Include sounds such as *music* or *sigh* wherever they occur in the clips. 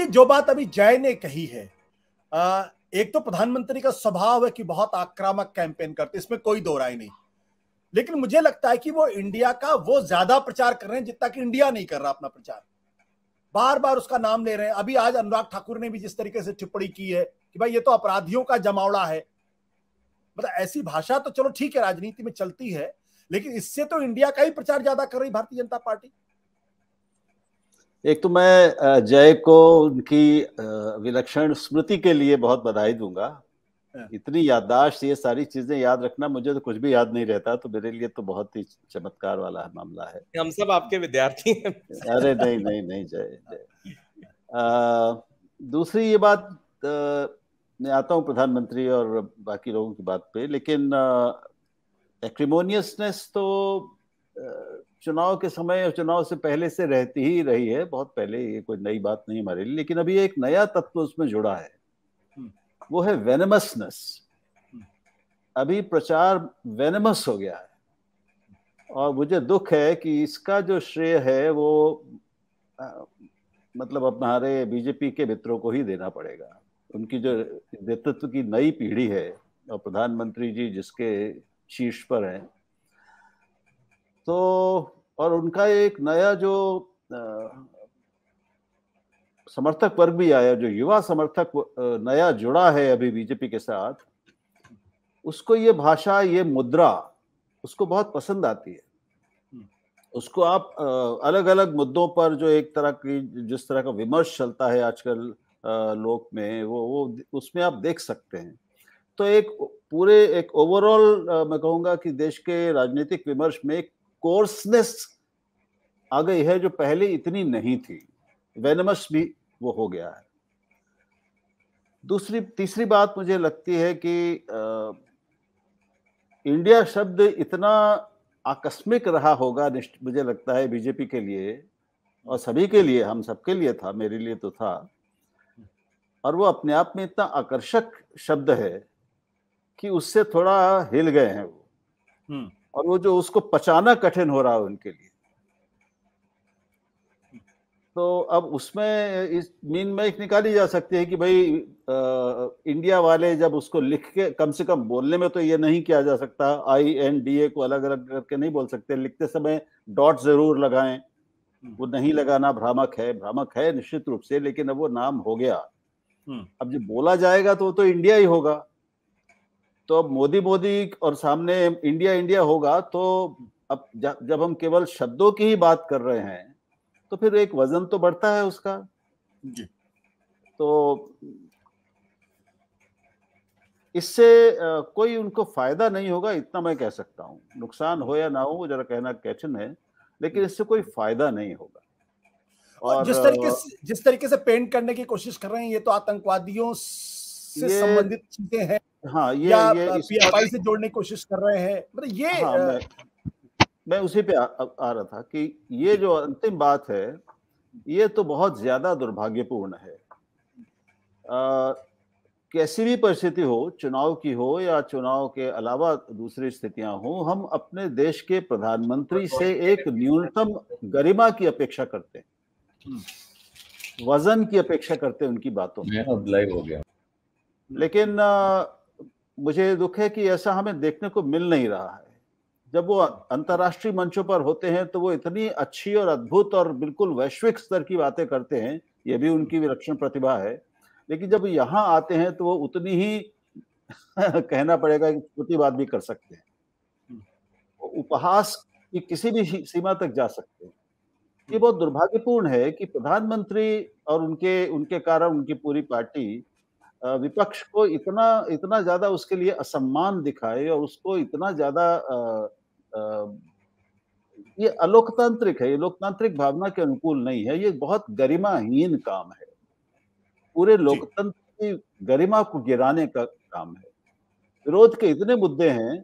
जी जो बात अभी जय ने कही है आ, एक तो प्रधानमंत्री का स्वभाव है कि बहुत आक्रामक कैंपेन करते इसमें कोई दो राय नहीं लेकिन मुझे लगता है कि वो इंडिया का वो ज्यादा प्रचार कर रहे हैं जितना कि इंडिया नहीं कर रहा अपना प्रचार बार बार उसका नाम ले रहे हैं अभी आज अनुराग ठाकुर ने भी जिस तरीके से टिप्पणी की है कि भाई ये तो अपराधियों का जमावड़ा है मतलब ऐसी भाषा तो चलो ठीक है राजनीति में चलती है लेकिन इससे तो इंडिया का ही प्रचार ज्यादा कर रही भारतीय जनता पार्टी एक तो मैं जय को उनकी विलक्षण स्मृति के लिए बहुत बधाई दूंगा हाँ। इतनी याददाश्त ये सारी चीजें याद रखना मुझे तो कुछ भी याद नहीं रहता तो मेरे लिए तो बहुत ही चमत्कार वाला है मामला है हम सब आपके विद्यार्थी हैं अरे नहीं नहीं नहीं जय जय दूसरी ये बात आ, मैं आता हूँ प्रधानमंत्री और बाकी लोगों की बात पे लेकिन एक्रीमोनियसनेस तो चुनाव के समय और चुनाव से पहले से रहती ही रही है बहुत पहले ये कोई नई बात नहीं हमारे लिए लेकिन अभी एक नया तत्व उसमें जुड़ा है हम्म। वो है वेनमसनेस हम्म। अभी प्रचार वेनमस हो गया है और मुझे दुख है कि इसका जो श्रेय है वो आ, मतलब अब हमारे बीजेपी के मित्रों को ही देना पड़ेगा उनकी जो नेतृत्व की नई पीढ़ी है और प्रधानमंत्री जी जिसके शीर्ष पर हैं तो और उनका एक नया जो आ, समर्थक वर्ग भी आया जो युवा समर्थक नया जुड़ा है अभी बीजेपी के साथ उसको ये भाषा ये मुद्रा उसको बहुत पसंद आती है हम्म। उसको आप अलग अलग मुद्दों पर जो एक तरह की जिस तरह का विमर्श चलता है आजकल लोक में वो वो उसमें आप देख सकते हैं तो एक पूरे एक ओवरऑल मैं कहूँगा कि देश के राजनीतिक विमर्श में एक कोर्सनेस आ गई है जो पहले इतनी नहीं थी वेनमस भी वो हो गया है दूसरी तीसरी बात मुझे लगती है कि आ, इंडिया शब्द इतना आकस्मिक रहा होगा मुझे लगता है बीजेपी के लिए और सभी के लिए हम सबके लिए था मेरे लिए तो था और वो अपने आप में इतना आकर्षक शब्द है कि उससे थोड़ा हिल गए हैं वो हम्म। और वो जो उसको पचाना कठिन हो रहा है उनके लिए तो अब उसमें इस मीन में एक निकाली जा सकती है कि भाई आ, इंडिया वाले जब उसको लिख के कम से कम बोलने में तो ये नहीं किया जा सकता आई एन डी ए को अलग अलग करके नहीं बोल सकते लिखते समय डॉट जरूर लगाएं वो नहीं लगाना भ्रामक है भ्रामक है निश्चित रूप से लेकिन अब वो नाम हो गया हम्म। अब जब बोला जाएगा तो वो तो इंडिया ही होगा तो अब मोदी मोदी और सामने इंडिया इंडिया होगा तो अब जब हम केवल शब्दों की ही बात कर रहे हैं तो फिर एक वजन तो बढ़ता है उसका जी तो इससे कोई उनको फायदा नहीं होगा इतना मैं कह सकता हूँ नुकसान हो या ना हो जरा कहना कठिन है लेकिन इससे कोई फायदा नहीं होगा और, और जिस तरीके से जिस तरीके से पेंट करने की कोशिश कर रहे हैं ये तो आतंकवादियों से संबंधित चीजें हैं हाँ ये या ये पीएफआई से जोड़ने की कोशिश कर रहे हैं मतलब ये हाँ, मैं, मैं उसी पे आ, आ रहा था कि ये जो अंतिम बात है ये तो बहुत ज्यादा दुर्भाग्यपूर्ण है आ, कैसी भी परिस्थिति हो चुनाव की हो या चुनाव के अलावा दूसरी स्थितियां हो हम अपने देश के प्रधानमंत्री से एक न्यूनतम गरिमा की अपेक्षा करते हैं हम्म। वजन की अपेक्षा करते हैं उनकी बातों में हो गया लेकिन आ, मुझे दुख है कि ऐसा हमें देखने को मिल नहीं रहा है जब वो अंतर्राष्ट्रीय मंचों पर होते हैं तो वो इतनी अच्छी और अद्भुत और बिल्कुल वैश्विक स्तर की बातें करते हैं ये भी उनकी विलक्षण प्रतिभा है लेकिन जब यहाँ आते हैं तो वो उतनी ही *laughs* कहना पड़ेगा कि छोटी बात भी कर सकते हैं उपहास की किसी भी सीमा तक जा सकते हैं ये बहुत दुर्भाग्यपूर्ण है कि प्रधानमंत्री और उनके उनके कारण उनकी पूरी पार्टी विपक्ष को इतना इतना ज्यादा उसके लिए असम्मान दिखाए और उसको इतना ज्यादा ये अलोकतांत्रिक है ये लोकतांत्रिक भावना के अनुकूल नहीं है ये बहुत गरिमाहीन काम है पूरे लोकतंत्र की गरिमा को गिराने का काम है विरोध के इतने मुद्दे हैं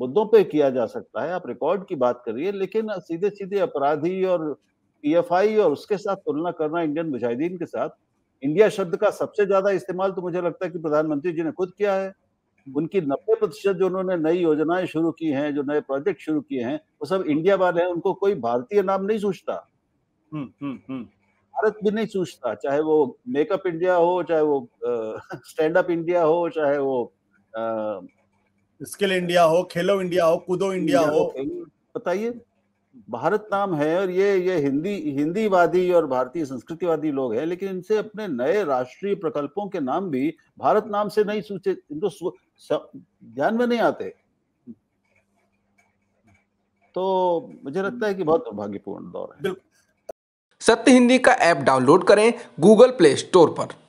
मुद्दों पे किया जा सकता है आप रिकॉर्ड की बात करिए लेकिन सीधे सीधे अपराधी और पीएफआई और उसके साथ तुलना करना इंडियन मुजाहिदीन के साथ इंडिया शब्द का सबसे ज्यादा इस्तेमाल तो मुझे लगता है कि प्रधानमंत्री जी ने खुद किया है उनकी नब्बे प्रतिशत जो उन्होंने नई योजनाएं शुरू की हैं जो नए प्रोजेक्ट शुरू किए हैं वो सब इंडिया वाले हैं उनको कोई भारतीय नाम नहीं सूझता हम्म, हम्म, हम्म। भारत भी नहीं सूझता चाहे वो मेकअप इंडिया हो चाहे वो स्टैंड अप इंडिया हो चाहे वो स्किल इंडिया हो खेलो इंडिया हो कूदो इंडिया, इंडिया हो बताइए भारत नाम है और ये ये हिंदी हिंदीवादी और भारतीय संस्कृतिवादी लोग हैं लेकिन इनसे अपने नए राष्ट्रीय प्रकल्पों के नाम भी भारत नाम से नहीं सूचे इनको तो ध्यान में नहीं आते तो मुझे लगता है कि बहुत दुर्भाग्यपूर्ण दौर है सत्य हिंदी का ऐप डाउनलोड करें गूगल प्ले स्टोर पर